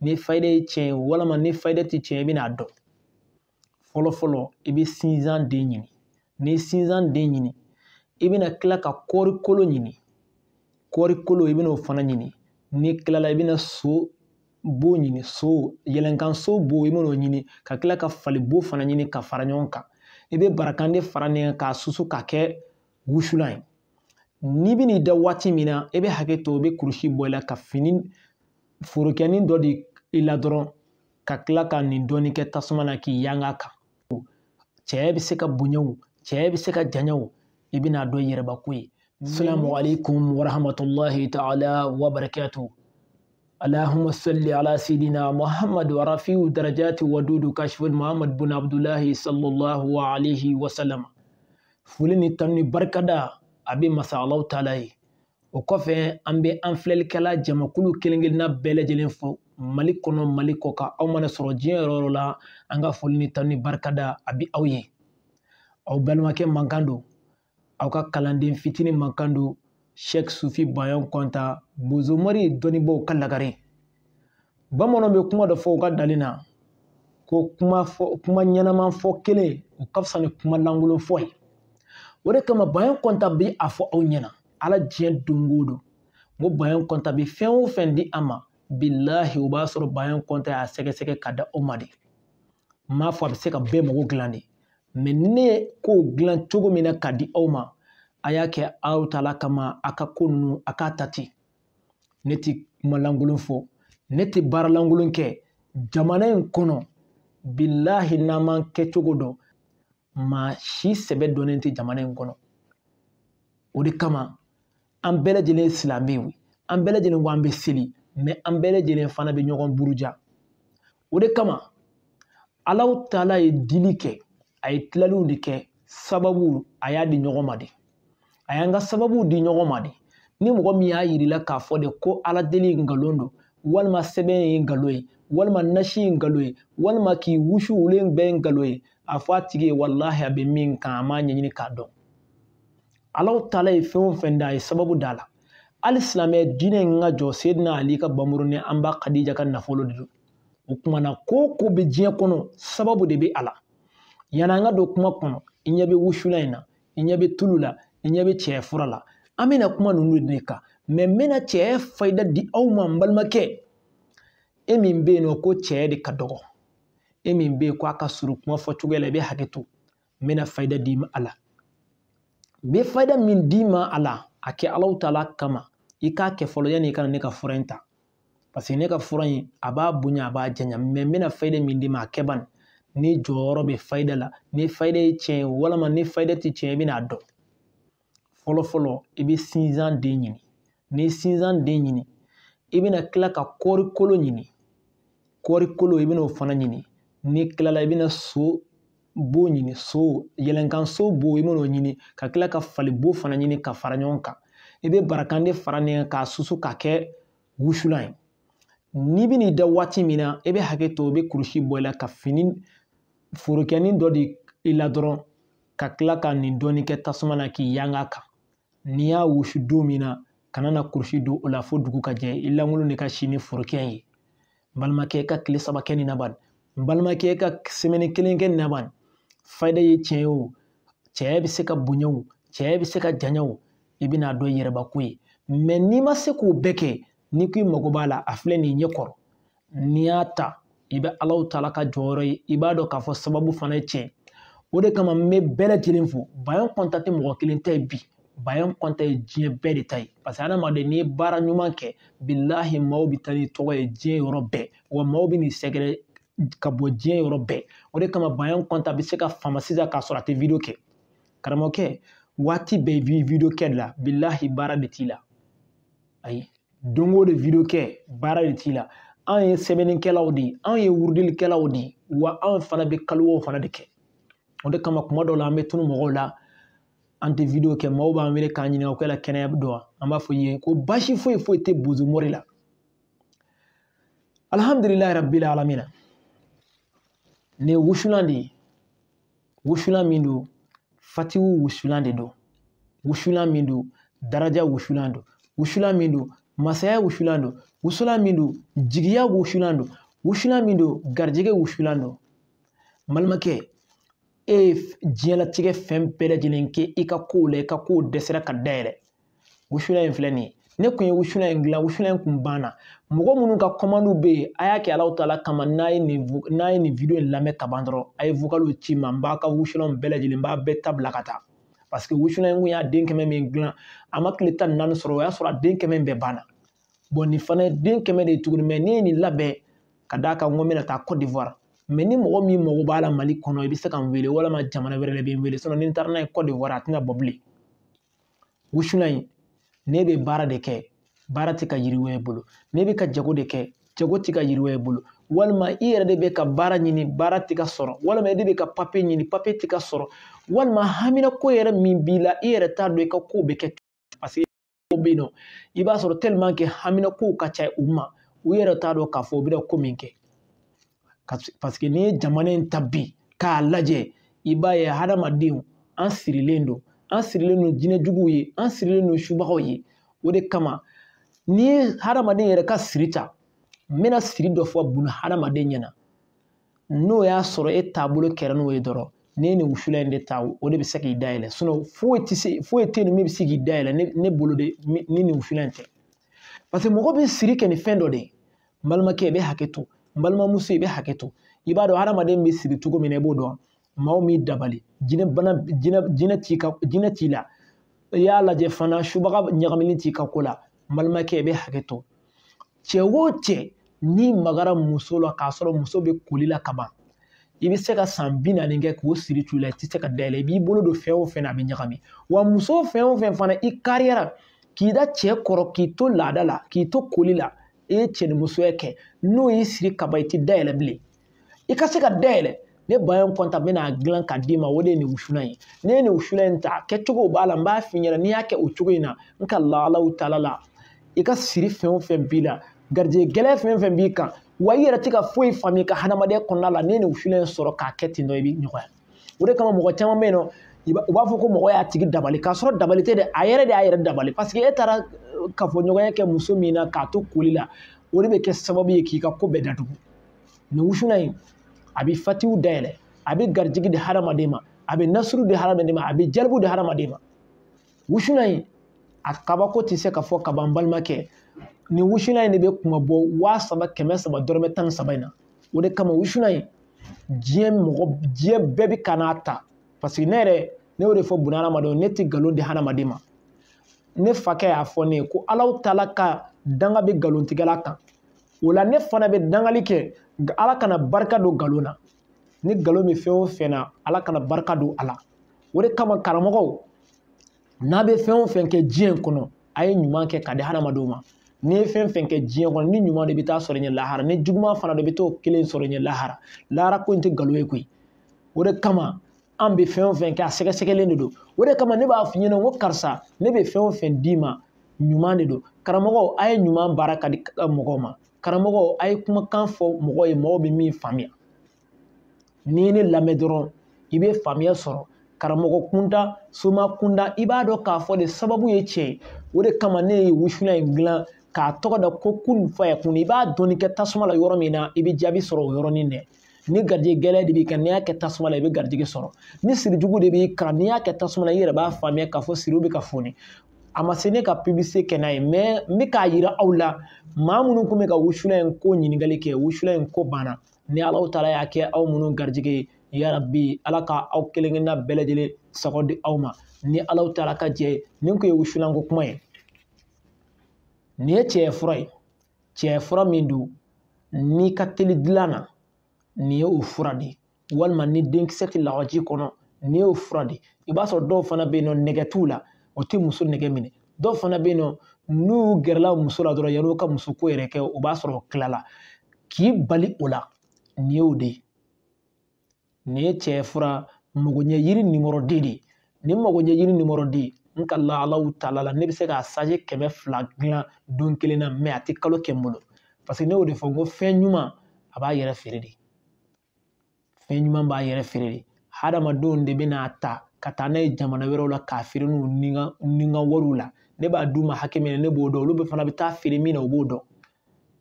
ni fayida ye tiɲɛ ye walima ni fayida tɛ tiɲɛ ye i bɛn'a dɔn fɔlɔ fɔlɔ i bɛ sinzan den ɲini n'i ye sinzan den ɲini i bɛna tila ka kɔɔri kolo ɲini kɔɔri kolo i bɛn'o fana ɲini n'i tilala i bɛna so bo ɲini so yɛlɛnkan so bo i bɛn'o ɲini ka tila ka fali bo fana ɲini ka fara ɲɔgɔn kan i bɛ barakanden de fara ɲɔgɔn kan k'a susu k'a kɛ wusulan ye n'i bɛn'i da waati min na i bɛ hakɛ to i bɛ kurusi bɔ i la ka fini forokɛnin dɔ de i la dɔrɔn ka tila ka nin dɔɔni kɛ tasuma na k'i yanga kan cɛ bɛ se ka bonya o cɛ bɛ se ka janya o i bɛna dɔn yɛrɛbako ye salamu alaikum warahmatullahi ta'ala wabarakatuh اللهم صل على سيدنا محمد ورفيع درجات ودود كشف محمد بن عبد الله صلى الله عليه وسلم فلني تمني أبي مسا الله o kɔfɛ an bɛ an filɛlikɛla jamakulu kelen kelenna bɛɛ lajɛlen fo mali kɔnɔ mali kɔ kan aw mana sɔrɔ diɲɛ yɔrɔ yɔrɔ la an ka foli ni tan ni barikada a bi aw ye aw balimakɛ mankan don aw ka kalanden fitinin mankan don sɛki sufi bayan kɔnta bozomari dɔnnibaw ka lagare bamananw bɛ kuma dɔ fɔ u ka dali na ko kuma fɔ kuma ɲɛnama fɔ kelen o ka fisa ni kuma lankolon fɔ ye o de kama bayan kɔnta bi a fɔ aw ɲɛna ala diɲɛ do o don n ko fɛn o fɛn di an ma bilahi o b'a sɔrɔ bayan kɔntan y'a sɛgɛsɛgɛ ka da o ma de n m'a fɔ a bɛ se ka bɛɛ mago dilan de mɛ ne ye dilan cogo min na ka di aw ma a y'a kɛ aw ta la kama a ka ko ninnu a k'a ta ten ne tɛ kuma lankolon fɔ ne tɛ baara lankolon kɛ jamana in kɔnɔ bilahi n'an m'an kɛcogo dɔn maa si sɛbɛ dɔnnen tɛ jamana in kɔnɔ o de kama an bɛɛ lajɛlen ye silamɛw an bɛɛ lajɛlen ko an bɛ seli an bɛɛ lajɛlen fana bɛ ɲɔgɔn buruja o de kama alaw taala ye dili kɛ a ye tilaliw de kɛ sababu a y'a di ɲɔgɔn ma de a y'an ka sababuw di ɲɔgɔn ma de ni mɔgɔ min y'a yirila k'a fɔ de ko ala deli nkalon don walima sɛbɛn ye nkalon ye walima nasi ye nkalon ye walima k'i wusu wulen bɛɛ ye nkalon ye a fɔ a tigi ye walahi a bɛ min kan a m'a ɲɛɲini k'a dɔn alaw tala ye fɛn o fɛn da a ye sababu d'a la hali silamɛ diinɛ in ka jɔ sedina ali ka bamuru ni an ba kadija ka nafolo de don o kumana ko o ko bɛ diɲɛ kɔnɔ sababu de bɛ a la yanni an ka don kuma kɔnɔ i ɲɛ bɛ wusula in na i ɲɛ bɛ tulu la i ɲɛ bɛ cɛya fura la an bɛna kuma ninnu de kan mɛ n bɛna cɛya fayida di aw ma n balimakɛ e min bɛ yen nɔ ko cɛya de ka dɔgɔ e min bɛ yen ko a ka surun kuma fɔcogoya la i bɛ hakɛ to n bɛna fayida di a la n bɛ fayida min d'i ma a la a kɛ alaw ta la kama i k'a kɛ fɔlɔ yanni i ka ne ka fura in ta parce ne ka fura in a b'a bonya a b'a janya mɛ n bɛna fayida min d'i ma a kɛ bani ne jɔyɔrɔ bɛ fayida la ni fayida ye tiɲɛ ye ni fayida tɛ tiɲɛ i bɛn'a dɔn fɔlɔ i bɛ sinzan den ɲini n'i ye sinzan den ɲini i bɛna tila ka kɔɔri kolo ɲini kɔɔri kolo i bɛn'o fana ɲini n'i tilala i bɛna so bo ɲini so yɛlɛnkan so bo i man'o ɲini ka tila ka fali bo fana ɲini ka fara ɲɔgɔn kan i bɛ barakanden fara nin kan k'a susu k'a kɛ wusulan ye n'i bɛ n'i da waati min na i bɛ hakɛ to i bɛ kurusi bɔ i la ka fini forokɛnin dɔ di i la dɔrɔn ka tila ka nin dɔɔnin kɛ tasuma na k'i yanga kan n'i y'a wusu don min na kana na kurusi don o la fo dugu ka jɛ i lankolon de ka si ni forokɛ ye balimakɛ ka tile saba kɛ nin na bani balimakɛ ka semɛni kelen kɛ nin na bani fayida ye cɛ ye o cɛya bɛ se ka bonya o cɛya bɛ se ka janya o i bɛna dɔn yɛrɛbako ye n'i ma se k'o bɛɛ kɛ n'i ko i mago b'a la a filɛ nin ye ɲɛkɔrɔ n'i y'a ta i bɛ alaw ta la ka jɔyɔrɔ ye i b'a dɔn k'a fɔ sababu fana ye cɛ o de kama n bɛ bɛɛ lajɛlen fo bayan kɔnta tɛ mɔgɔ kelen ta ye bi bayan kɔnta ye diɲɛ bɛɛ de ta ye parce adamaden n'i ye baara ɲuman kɛ bilahi maaw bɛ taa n'i tɔgɔ ye diɲɛ yɔrɔ bɛɛ wa maaw bɛ n'i sɛgɛrɛ ka bɔ diɲɛ yɔrɔ bɛɛ o de kama bayan kɔnta bɛ se ka fama sisan k'a sɔrɔ a tɛ video kɛ karamɔgɔkɛ waati bɛɛ i video kɛ de la bilahi baara de t'i la ayi don o don video kɛ baara de t'i la anw ye sɛbɛnnikɛlaw de ye anw ye wurudelikɛlaw de ye wa anw fana bɛ kalowaw fana de kɛ o de kama kuma dɔw la an bɛ tunu mɔgɔw la an tɛ video kɛ maaw b'an wele k'an ɲininka o kɛla kɛnɛya bɛ dɔn wa an b'a fɔ i ye ko basi foyi foyi tɛ bozo mori la alihamdulilayi rabbil alamina nin ye wusulan de ye wusulan min don fatihu wusulan de do wusulan min don daraja wusulan do wusulan min don masaya wusulan do wusulan min don jigiya wusulan do wusulan min don garijɛgɛ wusulan don balimakɛ e ye diɲɛlatigɛ fɛn bɛɛ lajɛlen kɛ i ka kow la i ka kow dɛsɛra ka dayɛlɛ wusulan in filɛ nin ye ne kun ye wusulan in dilan wusulan in kun banna mɔgɔ minnu ka kɔmandiw bɛ yen a y'a kɛ alaw ta la kama n'a ye nin video in lamɛn ka dɔrɔn a ye wukaliw ci ma n b'a ka wusulanw bɛɛ lajɛlen n b'a bɛɛ tabila ka taa parce wusulan in kun y'a den kɛmɛ min dilan a ma tile tan ni naani sɔrɔ o y'a sɔrɔ a den kɛmɛ bɛɛ banna nin fana ye den kɛmɛ de ye tuguni mɛ ne ye nin labɛn ka d'a kan n ko n bɛna taa Côte mɛ ni mɔgɔ min mago b'a la Mali kɔnɔ i bɛ se ka n wele walima jamana wɛrɛ la i bɛ n wele sinon ni n taara n'a ye Côte a tɛna bɔ bilen wusulan in ne bɛ baara de kɛ baara tɛ ka yiriwa bolo ne bɛ ka jago de kɛ jago tɛ ka yiriwa i bolo walima i yɛrɛ de bɛ ka baara ɲini baara tɛ ka sɔrɔ walima i de bɛ ka papiye ɲini papiye tɛ ka sɔrɔ walima haminako yɛrɛ min b'i la i yɛrɛ t'a dɔn i ka kow bɛ kɛ paseke ko bɛ yen nɔ i b'a sɔrɔ telimanke haminakow ka ca u ma u yɛrɛ t'a dɔn k'a fɔ u bɛna ko min kɛ paseke n'i ye jamana in ta bi k'a lajɛ i b'a ye hadamadenw an sirilen don an sirilen don jinɛ juguw ye an sirilen don subagaw ye o de kama n'i ye hadamaden yɛrɛ ka siri ta n siri dɔ fɔ buna hadamaden ɲɛna n'o y'a sɔrɔ e taabolo kɛra n'o ye dɔrɔn ne ye nin wusula in de ta o de bɛ se k'i dayɛlɛ foyi tɛ se foyi tɛ yen min bɛ se k'i dayɛlɛ ne bolo de ni nin wusula in tɛ parce mɔgɔ bɛ siri kɛ nin fɛn dɔ de n balimakɛ i bɛ hakɛ to n balimamuso i bɛ hakɛ to i b'a dɔn hadamaden bɛ siri cogo min na i b'o dɔn maaw m'i dabali jinɛ bana jinɛ t'i ka jinɛ t'i la i fana subaga ɲagaminen t'i ka ko la n balimakɛ i bɛ n'i magara muso la k'a sɔrɔ muso bɛ koli la ka ban siri tu la i b'i bolo don fɛn o fɛn na a bɛ ɲagami wa muso fɛn o fana i kariyara k'i da cɛ kɔrɔ k'i to laada la k'i to koli la i siri kaba i tɛ dayɛlɛ bilen ne ba in kɔnta bɛna a dilan ka d'i ma o de ye nin ne ye nin wusulan in ta b'a la b'a f'i ɲɛna n'i y'a kɛ o cogo in n ka lahalaw taala la i ka siri fɛn o fɛn b'i la garijɛgɛ gɛlɛya fɛn o fɛn b'i kan wa i yɛrɛ tɛ ka foyi faamu i ka hadamadenya kɔnɔna la ne ye nin wusulan in sɔrɔ k'a kɛ ten dɔ i bɛ nɔgɔya o de kama mɔgɔ caman bɛ yen nɔ u b'a fɔ ko mɔgɔ y'a tigi dabali k'a sɔrɔ dabali tɛ dɛ a yɛrɛ de y'a yɛrɛ dabali parce e taara eh, kafoɲɔgɔnya kɛ muso min na k'a to koli la o de bɛ kɛ sababu ye k'i ka ko bɛɛ datugu nin wusulan in a bɛ fatiw dayɛlɛ a bɛ garijigi di hadamaden ma a bɛ nasiru di hadamaden ma a bɛ jalibu di hadamaden ma wusulan in a kabako tɛ se ka fɔ ka ban balimakɛ nin wusulan in de bɛ kuma bɔ waa saba kɛmɛ saba dɔrɔmɛ tan ni saba in na o de kama wusulan in diɲɛ mɔgɔ diɲɛ bɛɛ bɛ ka n'a ta paseke ne yɛrɛ ne y'o de fɔ buna hadamadenw ne tɛ nkalon di hadamaden ma ne fakɛ y'a fɔ ne ye ko alaw taala ka danga bɛ nkalontigɛla kan o la ne fana bɛ dangali kɛ ala kana barika don nkalon na ni nkalon bɛ fɛn o fɛn na ala kana barika don a la o de kama karamɔgɔw n'a bɛ fɛn o fɛn kɛ diɲɛ kɔnɔ a ye ɲuman kɛ ka di hadamadenw ma n'i ye fɛn fɛn kɛ diɲɛ kɔnɔ ni ɲuman de bɛ taa sɔrɔ i ɲɛ lahara ni juguman fana de bɛ t'o kelen sɔrɔ i ɲɛ lahara lahara ko in tɛ nkalon ye koyi o de kama an bɛ fɛn o fɛn kɛ a sɛgɛsɛgɛlen de don o de kama ne b'a f'i ɲɛna ko karisa ne bɛ fɛn o fɛn d'i ma ɲuman de don karamɔgɔ a ye ɲuman baara ka di mɔgɔw ma karamɔgɔ a ye kumakan fɔ mɔgɔ ye mɔgɔ bɛ min faamuya n'i ye ne lamɛn dɔrɔn i bɛ faamuya sɔrɔ karamɔgɔ kunda soma kunda i b'a dɔn k'a fɔ de sababu ye tiɲɛ ye o de kama ne ye wusulan in dilan k'a tɔgɔ da ko kun i b'a dɔɔni kɛ tasuma la yɔrɔ min na i bɛ jaabi sɔrɔ o yɔrɔnin dɛ ni garijɛgɛ gɛlɛya de b'i kan n'i y'a kɛ tasuma la i bɛ garijɛgɛ sɔrɔ ni siri jugu de b'i kan n'i y'a kɛ tasuma la i yɛrɛ b'a faamuya k'a fɔ siriw bɛ ka foni a ma se ne ka pibise kɛ n'a ye mɛ n bɛ k'a yira aw la maa minnu tun bɛ ka wusula in ko ɲininkali kɛ wusula in ko banna ni alaw taala y'a kɛ aw minnu garijɛgɛ ye yarabi ala ka aw kelen kelenna bɛɛ lajɛlen sago di aw ma ni alaw taala ka jɛ nin kun ye wusulanko kuma ye nin ye cɛya fura ye cɛya fura min don n'i ka teli dilan na nin ye o fura de ye walima ni denkisɛ tɛ lawaji kɔnɔ nin ye o fura de ye i b'a sɔrɔ dɔw fana bɛ yen nɔ nɛgɛ t'u la o tɛ muso nɛgɛ minɛ dɔw fana bɛ yen nɔ n'u gɛrɛla muso la dɔrɔn yan'u ka muso yɛrɛ kɛ o b'a sɔrɔ kilala k'i bali o la nin y'o de ye nin ye cɛ fura magoɲɛ yiri nimɔrɔden de ye nin magoɲɛ yiri nimɔrɔden n ka lahalaw tala la ne bɛ se k'a saje kɛmɛ fila dilan don kelen na mɛ a tɛ kalo kɛ n bolo parce ne y'o de fɔ n ko fɛn ɲuman a b'a yɛrɛ feere de fɛn ɲuman b'a yɛrɛ feere de hadamadenw de bɛna a ta ka taa n'a ye jamana wɛrɛw la k'a feere n'u ni ka wariw la ne b'a d'u ma hakɛ min na ne b'o dɔn olu fana bɛ taa feere min na u b'o dɔn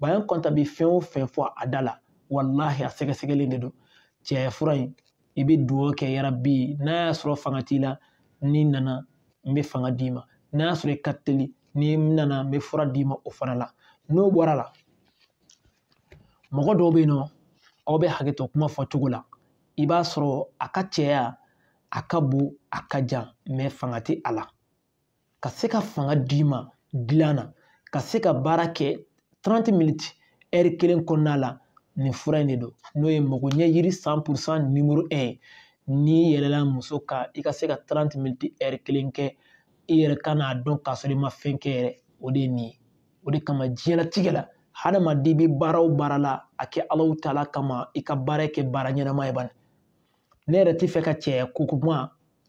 bayan kɔnta bɛ fɛn o fɛn fɔ a da la walahi a sɛgɛsɛgɛlen de don cɛ fura in i bɛ dugawu kɛ yara bi n'a y'a sɔrɔ fanga t'i la n'i nana n bɛ fanga d'i ma n'a y'a sɔrɔ i ka teli n'i nana n bɛ fura d'i ma o fana la n'o bɔra la mɔgɔ dɔw bɛ yen nɔ aw bɛ hakɛ to kuma fɔcogo la i b'a sɔrɔ a ka cɛya a ka bon a ka jan fanga tɛ a la ka se ka fanga d'i ma dilan na ka se ka baara kɛ trante miniti ɛri kelen kɔnɔna la nin fura in de don n'o ye mago ɲɛ yiri san pursan nimoro ɛn n'i yɛlɛla muso kan i ka se ka trante miniti ɛri kelen kɛ i yɛrɛ ka n'a dɔn k'a sɔrɔ i ma fɛn kɛ yɛrɛ o de ye nin ye o de kama diɲɛlatigɛ la hadamaden bɛ baara o baara la a kɛ alaw ta la kama i ka baara kɛ baara ɲɛnama ye bani ne yɛrɛ tɛ fɛ ka cɛya koko kuma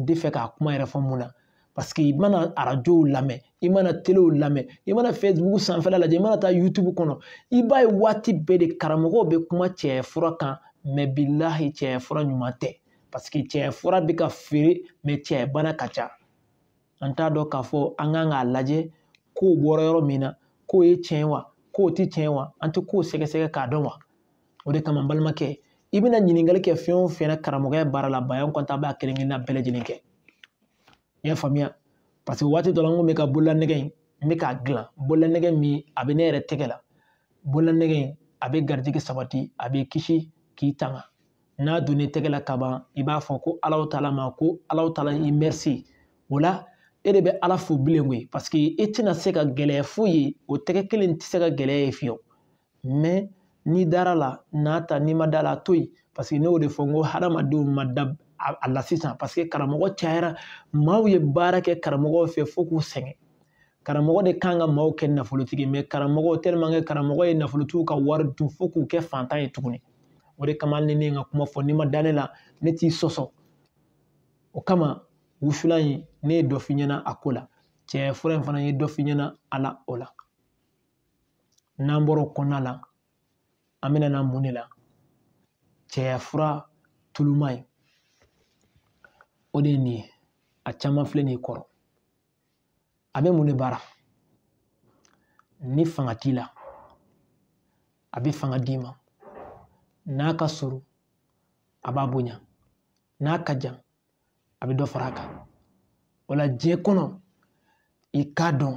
n tɛ fɛ k'a kuma yɛrɛ fɔ mun na paseke i mana arajow lamɛn i mana telew lamɛn i mana facebook sanfɛla lajɛ i mana taa youtube kɔnɔ i b'a ye waati bɛɛ de karamɔgɔw bɛ kuma cɛya fura kan mɛ bilahi cɛya fura ɲuman tɛ paseke cɛya fura bɛ ka feere mɛ cɛya bana ka ca an t'a dɔn k'a fɔ an kan k'a lajɛ k'o bɔra yɔrɔ min na k'o ye tiɲɛ wa k'o tɛ tiɲɛ wa an tɛ k'o sɛgɛsɛgɛ k'a dɔn wa o de kama n balimakɛ i bɛna ɲininkali kɛ fɛn o fɛn na karamɔgɔya baara la bayan kɔntan an b'a kelen kelenna bɛɛ lajɛlen kɛ i y'a faamuya parce que waati dɔ la n kun bɛ ka bololanɛgɛ in n bɛ k'a dilan bololanɛgɛ min a bɛ ne yɛrɛ tɛgɛ la bololanɛgɛ in a bɛ garijɛgɛ sabati a bɛ kisi k'i tanga n'a donn'i tɛgɛ la kaban i b'a fɔ ko alaw ta la ma ko alaw ta la i merci o la e de bɛ ala fo bilen koyi parce que i tɛna se ka gɛlɛya foyi ye o tɛgɛ kelen tɛ se ka gɛlɛya ye fiyewu mais n'i dara la n'a ta n'i ma da la a to yen paseke ne y'o de fɔ n ko hadamadenw ma da a la sisan paseke karamɔgɔ cayara maaw ye baara kɛ karamɔgɔw fɛ fo k'u sɛgɛn karamɔgɔ de kan ka maaw kɛ nafolotigi mɛ karamɔgɔ telimankɛ karamɔgɔ ye nafolotigiw ka wari dun fo k'u kɛ fantan ye tuguni o de kama ni ne ka kuma fɔ n'i ma da ne la ne t'i sɔsɔ o kama wusulan in ne ye dɔ f'i ɲɛna a ko la cɛya fura in fana ye dɔ f'i ɲɛna a la o la n'an bɔra o kɔnɔna la an bɛna na mun de la cɛya fura tuluma ye o de ye nin ye a caman filɛ nin kɔrɔ a be mun de baara ni fanga t'i la a be fanga d'i ma n'a ka surun a b'a boya n'a ka jan a bɛ dɔ fara a kan o la diɲɛ kɔnɔ i k'a dɔn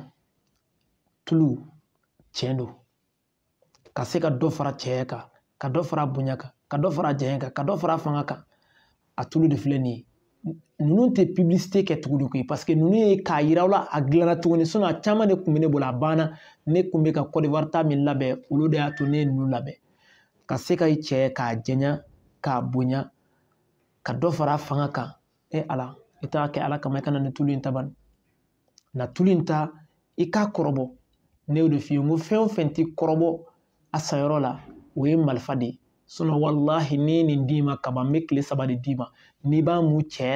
tulu tiɲɛ don ka se ka dɔ fara cɛya kan ka dɔ fara bonya kan ka dɔ fara janya kan ka dɔ fara fanga kan a tulu de filɛ nin ye ninnu tɛ publicité kɛ tuguni koyi parce que ninnu ye k'a yira aw la a dilanna tuguni a caman de tun bɛ ne bolo a banna ne tun bɛ ka Côte d'Ivoire ta min labɛn olu de y'a to ne ye ninnu labɛn ka se ka i cɛ k'a jɛnya k'a bonya ka dɔ fara fanga kan e ala i t'a kɛ ala kama i kana nin tulu in ta na tulu in ta i k'a kɔrɔbɔ ne y'o de f'i ye n ko fɛn o fɛn t'i kɔrɔbɔ a sayɔrɔ la o ye marifa de ye walahi ni ye nin d'i ma kaban n saba de d'i n'i b'a mun cɛ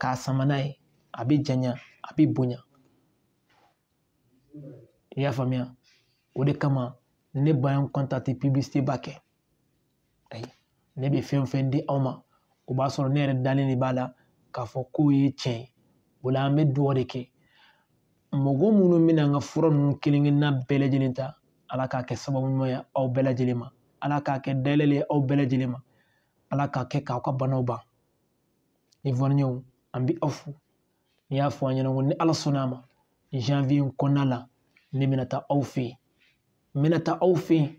k'a sama n'a ye a bɛ janya a bɛ y'a faamuya o kama ne ba ye n kɔntate ba kɛ ayi ne bɛ fɛn fɛn di aw ma o b'a sɔrɔ ne yɛrɛ dalen k'a fɔ k'o ye tiɲɛ ye o la an bɛ dugawu de kɛ mɔgɔ minnu bɛna ala k'a kɛ sababu ɲuman ye aw bɛɛ lajɛlen ma ala k'a kɛ dayɛlɛli ye aw bɛɛ lajɛlen ma ala k'a kɛ k'aw ka banaw ban ni an bi aw fo ni y'a fɔ an ɲɛna ko ni ala sɔnna a ma janvier in kɔnɔna la ne bɛna taa aw fɛ yen n bɛna taa aw fɛ yen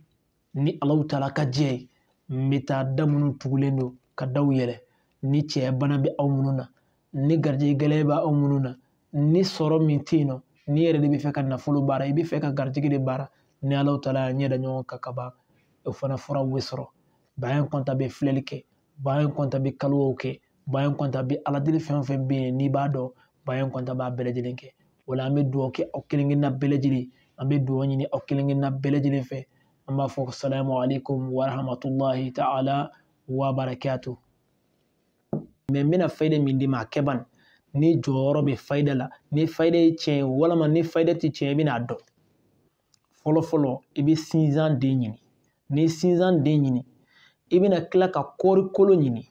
ni alaw taala ka jɛ ye n bɛ taa da minnu tugulen don ka daw yɛlɛ ni cɛya bana bɛ aw minnu na ni garijɛgɛ gɛlɛya bɛ aw minnu na ni sɔrɔ min tɛ yen nɔ n'i yɛrɛ de bɛ fɛ ka nafolo baara i bɛ fɛ ka garijɛgɛ de baara ni alahu taala ya ɲeda ɲɔgɔn ka ka ban o e fana fura be sɔrɔ baɲan kɔnta be filɛli kɛ baɲan kɔnta be kaliwow kɛ baɲan kɔnta be aladeli fɛn fɛn be ye ni b'a dɔn baɲan kɔnta b'a bɛlɛjɛlen kɛ o la an be duwɔ kɛ aw kelen kelenna bɛlɛjɛlen an be duwɔ ɲini aw kelen kelenna bɛlɛjɛlen fɛ an b'a fɔ salamu aleykum warahmatullahi taala wabarakatu ma n bena faida min di ma kɛ ban ni jɔyɔrɔ be faida la ni faida ye tiɲɛ walama ni faida tɛ tiɲɛ i bena dɔn fɔlɔ fɔlɔ i bɛ sinzan den ɲini n'i ye sinzan den ɲini i bɛna tila ka kɔɔri kolo ɲini